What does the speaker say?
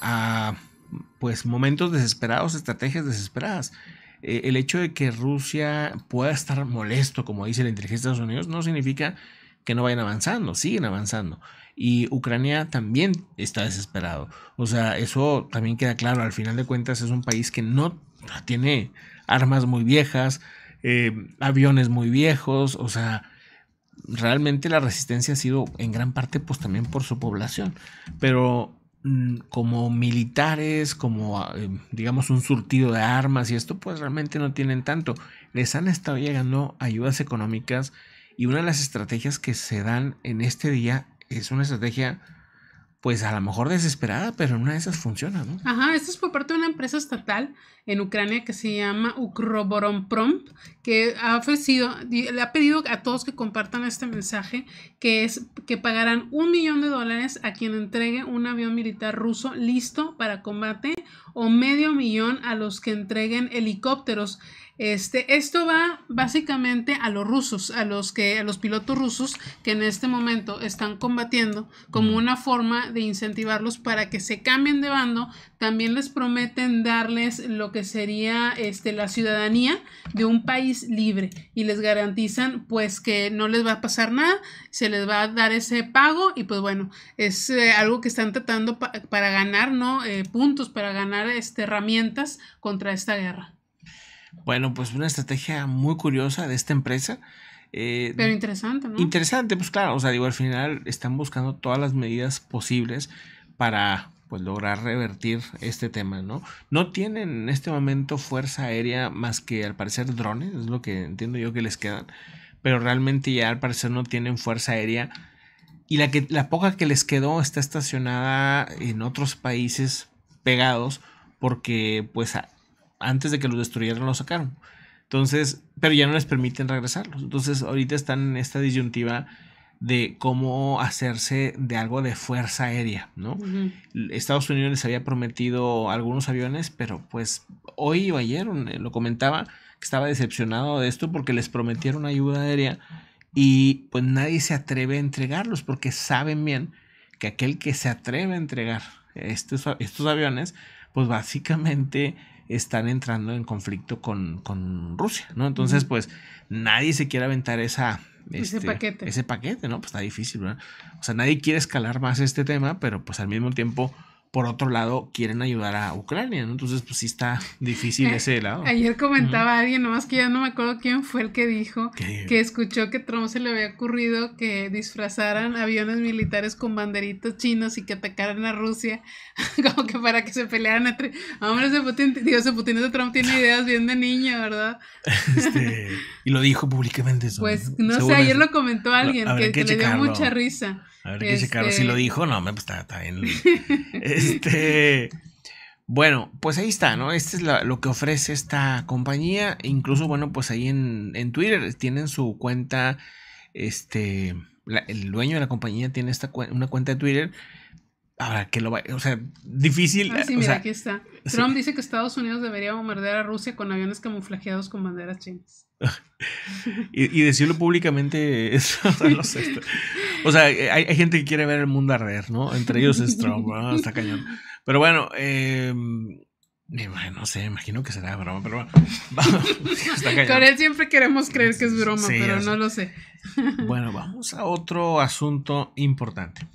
a ah, pues momentos desesperados, estrategias desesperadas. Eh, el hecho de que Rusia pueda estar molesto, como dice la inteligencia de Estados Unidos, no significa que no vayan avanzando, siguen avanzando. Y Ucrania también está desesperado. O sea, eso también queda claro. Al final de cuentas es un país que no tiene armas muy viejas, eh, aviones muy viejos, o sea, realmente la resistencia ha sido en gran parte pues también por su población, pero mm, como militares, como ah, eh, digamos un surtido de armas y esto, pues realmente no tienen tanto. Les han estado llegando ayudas económicas y una de las estrategias que se dan en este día es una estrategia pues a lo mejor desesperada, pero en una de esas funciona, ¿no? Ajá, esto es por parte de una empresa estatal en Ucrania que se llama Ukroboronprom, que ha ofrecido, le ha pedido a todos que compartan este mensaje, que es que pagarán un millón de dólares a quien entregue un avión militar ruso listo para combate o medio millón a los que entreguen helicópteros. Este, esto va básicamente a los rusos, a los que, a los pilotos rusos que en este momento están combatiendo como mm. una forma de incentivarlos para que se cambien de bando, también les prometen darles lo que sería este, la ciudadanía de un país libre y les garantizan pues que no les va a pasar nada, se les va a dar ese pago y pues bueno, es eh, algo que están tratando para ganar, ¿no? Eh, puntos, para ganar este, herramientas contra esta guerra. Bueno, pues una estrategia muy curiosa de esta empresa. Eh, Pero interesante, ¿no? Interesante, pues claro, o sea, digo, al final están buscando todas las medidas posibles para pues lograr revertir este tema, ¿no? No tienen en este momento fuerza aérea más que al parecer drones, es lo que entiendo yo que les quedan, pero realmente ya al parecer no tienen fuerza aérea y la, que, la poca que les quedó está estacionada en otros países pegados porque pues antes de que los destruyeran lo sacaron. Entonces, pero ya no les permiten regresarlos. Entonces, ahorita están en esta disyuntiva de cómo hacerse de algo de fuerza aérea, ¿no? Estados Unidos les había prometido algunos aviones, pero pues hoy o ayer eh, lo comentaba que estaba decepcionado de esto porque les prometieron ayuda aérea y pues nadie se atreve a entregarlos porque saben bien que aquel que se atreve a entregar estos, estos aviones, pues básicamente están entrando en conflicto con, Rusia, ¿no? Entonces, pues nadie se quiere aventar esa, ese este, paquete. Ese paquete, ¿no? Pues está difícil, ¿verdad? O sea, nadie quiere escalar más este tema, pero pues al mismo tiempo por otro lado, quieren ayudar a Ucrania, ¿no? Entonces, pues sí está difícil eh, ese lado. Ayer comentaba alguien, nomás que ya no me acuerdo quién fue el que dijo que escuchó que Trump se le había ocurrido que disfrazaran aviones militares con banderitos chinos y que atacaran a Rusia, como que para que se pelearan entre. Hombre, ese Putin, de Trump tiene ideas bien de niño, ¿verdad? Este, y lo dijo públicamente eso. Pues no sé, ayer lo comentó alguien que, que le dio mucha risa. A ver qué dice Si lo este, dijo, no, pues está, está bien. este. Bueno, pues ahí está, ¿no? Este es lo que ofrece esta compañía. Incluso, bueno, pues ahí en, Twitter tienen su cuenta. Este. el dueño de la compañía tiene esta una cuenta de Twitter. Ahora que lo va. O sea, difícil. Ah, sí, mira, aquí está. Trump dice que Estados Unidos debería bombardear a Rusia con aviones camuflajeados con banderas chinas. y, decirlo públicamente O sea, eh, hay, gente que quiere ver el mundo arder, ¿no? Entre ellos es Trump, ¿no? está cañón. Pero bueno, eh, no sé, imagino que será broma, pero bueno. Está cañón. Con él siempre queremos creer que es broma, pero no lo sé. Bueno, vamos a otro asunto importante.